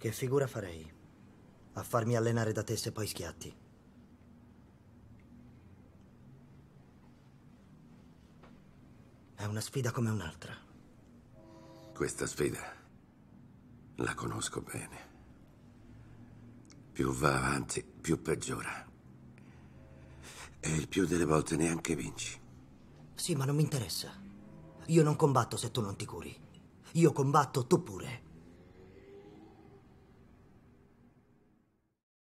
Che figura farei? A farmi allenare da te se poi schiatti. È una sfida come un'altra. Questa sfida la conosco bene. Più va avanti, più peggiora. E il più delle volte neanche vinci. Sì, ma non mi interessa. Io non combatto se tu non ti curi. Io combatto tu pure.